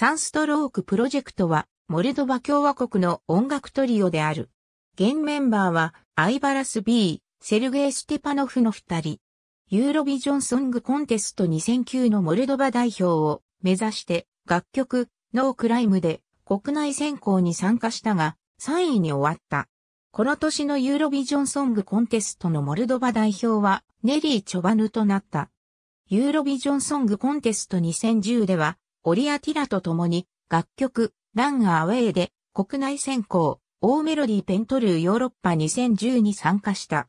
サンストロークプロジェクトは、モルドバ共和国の音楽トリオである。現メンバーは、アイバラス B、セルゲイ・ステパノフの二人。ユーロビジョンソングコンテスト2009のモルドバ代表を目指して楽曲ノークライムで国内選考に参加したが3位に終わった。この年のユーロビジョンソングコンテストのモルドバ代表はネリー・チョバヌとなった。ユーロビジョンソングコンテスト2010ではオリアティラと共に楽曲ランアウェイで国内選考、オーメロディペントルーヨーロッパ2010に参加した。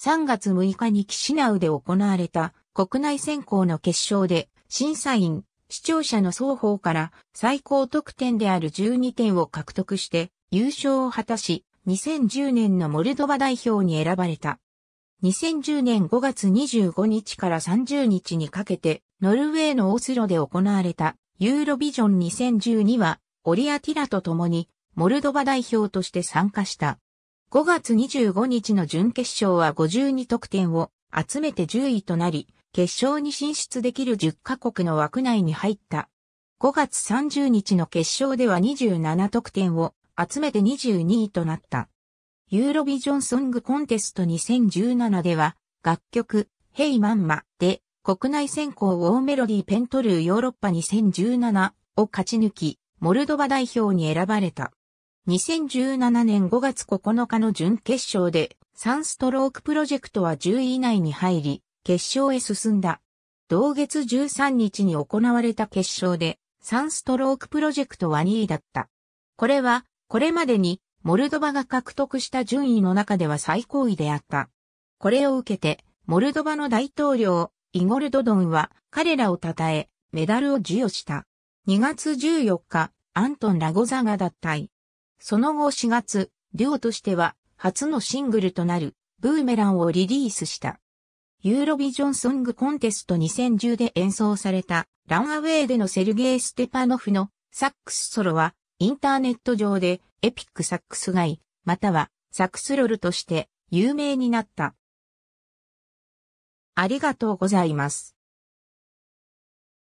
3月6日にキシナウで行われた国内選考の決勝で審査員、視聴者の双方から最高得点である12点を獲得して優勝を果たし、2010年のモルドバ代表に選ばれた。2010年5月25日から30日にかけてノルウェーのオスロで行われたユーロビジョン2012はオリアティラと共にモルドバ代表として参加した。5月25日の準決勝は52得点を集めて10位となり、決勝に進出できる10カ国の枠内に入った。5月30日の決勝では27得点を集めて22位となった。ユーロビジョンソングコンテスト2017では楽曲、ヘイマンマで国内選考ウォーメロディペントルーヨーロッパ2017を勝ち抜き、モルドバ代表に選ばれた。2017年5月9日の準決勝で3ストロークプロジェクトは10位以内に入り、決勝へ進んだ。同月13日に行われた決勝で3ストロークプロジェクトは2位だった。これは、これまでにモルドバが獲得した順位の中では最高位であった。これを受けて、モルドバの大統領、イゴル・ドドンは彼らを称え、メダルを授与した。2月14日、アントン・ラゴザが脱退。その後4月、デュオとしては初のシングルとなるブーメランをリリースした。ユーロビジョンソングコンテスト2010で演奏されたランアウェイでのセルゲイ・ステパノフのサックスソロはインターネット上でエピックサックスガイまたはサックスロルとして有名になった。ありがとうございます。